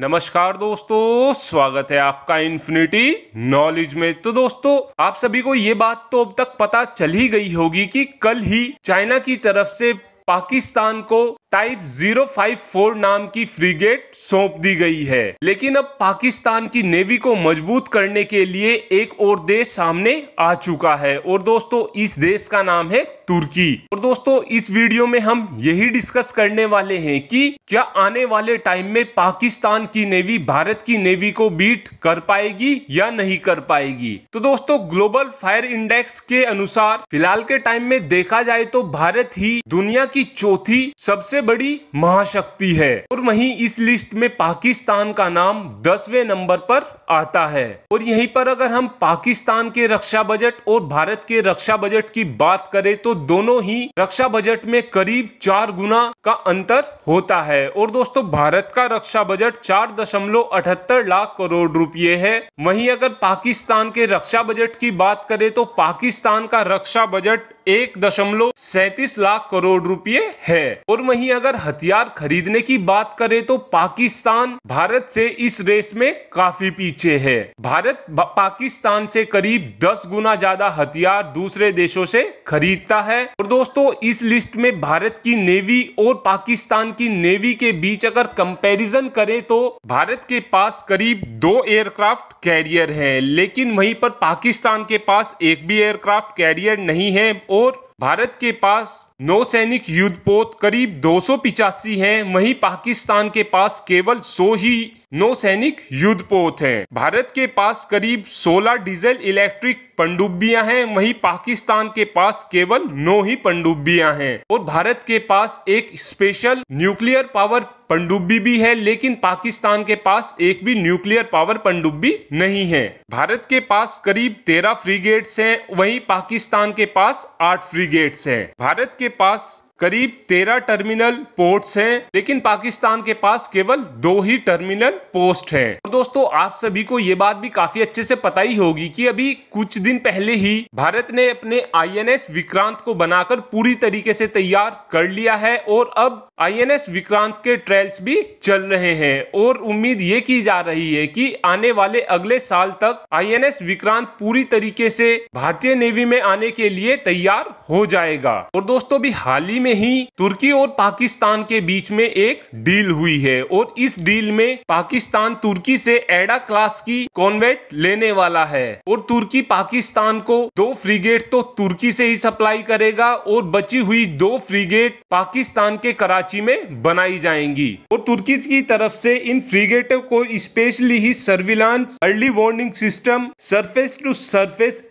नमस्कार दोस्तों स्वागत है आपका इन्फिनिटी नॉलेज में तो दोस्तों आप सभी को ये बात तो अब तक पता चल ही गई होगी कि कल ही चाइना की तरफ से पाकिस्तान को टाइप 054 नाम की फ्रिगेट सौंप दी गई है लेकिन अब पाकिस्तान की नेवी को मजबूत करने के लिए एक और देश सामने आ चुका है और दोस्तों इस देश का नाम है तुर्की और दोस्तों इस वीडियो में हम यही डिस्कस करने वाले हैं कि क्या आने वाले टाइम में पाकिस्तान की नेवी भारत की नेवी को बीट कर पाएगी या नहीं कर पाएगी तो दोस्तों ग्लोबल फायर इंडेक्स के अनुसार फिलहाल के टाइम में देखा जाए तो भारत ही दुनिया की चौथी सबसे बड़ी महाशक्ति है और वही इस लिस्ट में पाकिस्तान का नाम दसवें नंबर पर आता है और यहीं पर अगर हम पाकिस्तान के रक्षा बजट और भारत के रक्षा बजट की बात करें तो दोनों ही रक्षा बजट में करीब चार गुना का अंतर होता है और दोस्तों भारत का रक्षा बजट चार दशमलव अठहत्तर लाख करोड़ रुपए है वहीं अगर पाकिस्तान के रक्षा बजट की बात करें तो पाकिस्तान का रक्षा बजट एक दशमलव सैतीस लाख करोड़ रुपए है और वहीं अगर हथियार खरीदने की बात करें तो पाकिस्तान भारत से इस रेस में काफी पीछे नीचे है भारत पाकिस्तान से करीब 10 गुना ज्यादा हथियार दूसरे देशों से खरीदता है और दोस्तों इस लिस्ट में भारत की नेवी और पाकिस्तान की नेवी के बीच अगर कंपैरिजन करें तो भारत के पास करीब दो एयरक्राफ्ट कैरियर हैं लेकिन वहीं पर पाकिस्तान के पास एक भी एयरक्राफ्ट कैरियर नहीं है और भारत के पास नौसैनिक युद्धपोत करीब दो हैं वहीं पाकिस्तान के पास केवल 100 ही नौसैनिक युद्धपोत हैं भारत के पास करीब 16 डीजल इलेक्ट्रिक पनडुब्बियां हैं वहीं पाकिस्तान के पास केवल नौ ही पनडुब्बियां हैं और भारत के पास एक स्पेशल न्यूक्लियर पावर पनडुब्बी भी है लेकिन पाकिस्तान के पास एक भी न्यूक्लियर पावर पनडुब्बी नहीं है भारत के पास करीब तेरह फ्रीगेट्स हैं वहीं पाकिस्तान के पास आठ फ्रीगेट्स हैं भारत के पास करीब तेरह टर्मिनल पोर्ट्स हैं लेकिन पाकिस्तान के पास केवल दो ही टर्मिनल पोस्ट हैं और दोस्तों आप सभी को ये बात भी काफी अच्छे से पता ही होगी कि अभी कुछ दिन पहले ही भारत ने अपने आईएनएस विक्रांत को बनाकर पूरी तरीके से तैयार कर लिया है और अब आईएनएस विक्रांत के ट्रायल्स भी चल रहे हैं और उम्मीद ये की जा रही है कि आने वाले अगले साल तक आईएनएस विक्रांत पूरी तरीके से भारतीय नेवी में आने के लिए तैयार हो जाएगा और दोस्तों भी हाल ही में में ही तुर्की और पाकिस्तान के बीच में एक डील हुई है और इस डील में पाकिस्तान तुर्की से एडा क्लास की कॉन्वेट लेने वाला है और तुर्की पाकिस्तान को दो फ्रीगेट तो तुर्की से ही सप्लाई करेगा और बची हुई दो फ्रीगेट पाकिस्तान के कराची में बनाई जाएंगी और तुर्की की तरफ से इन फ्रीगेट को स्पेशली ही surveillance early warning system surface to surface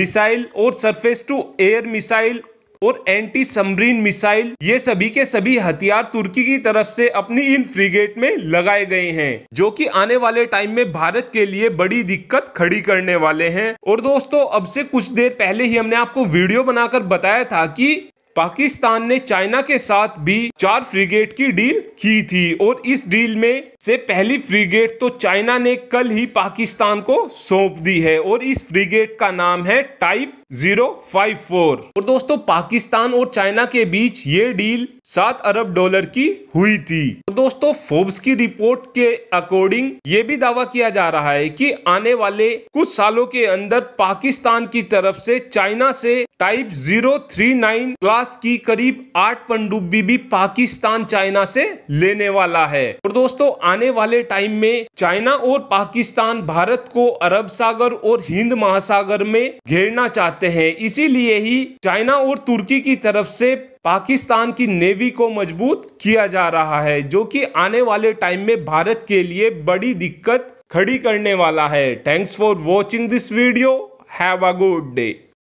missile और सरफेस टू एयर मिसाइल और एंटी सबरीन मिसाइल ये सभी के सभी हथियार तुर्की की तरफ से अपनी इन फ्रीगेट में लगाए गए हैं जो कि आने वाले टाइम में भारत के लिए बड़ी दिक्कत खड़ी करने वाले हैं और दोस्तों अब से कुछ देर पहले ही हमने आपको वीडियो बनाकर बताया था कि पाकिस्तान ने चाइना के साथ भी चार फ्रीगेट की डील की थी और इस डील में से पहली फ्रीगेट तो चाइना ने कल ही पाकिस्तान को सौंप दी है और इस फ्रीगेट का नाम है टाइप जीरो फाइव फोर और दोस्तों पाकिस्तान और चाइना के बीच ये डील सात अरब डॉलर की हुई थी और दोस्तों फोर्ब्स की रिपोर्ट के अकॉर्डिंग ये भी दावा किया जा रहा है कि आने वाले कुछ सालों के अंदर पाकिस्तान की तरफ से चाइना से टाइप 039 क्लास की करीब आठ पनडुब्बी भी पाकिस्तान चाइना से लेने वाला है और दोस्तों आने वाले टाइम में चाइना और पाकिस्तान भारत को अरब सागर और हिंद महासागर में घेरना चाहते चाहते हैं इसीलिए ही चाइना और तुर्की की तरफ से पाकिस्तान की नेवी को मजबूत किया जा रहा है जो कि आने वाले टाइम में भारत के लिए बड़ी दिक्कत खड़ी करने वाला है thanks for watching this video have a good day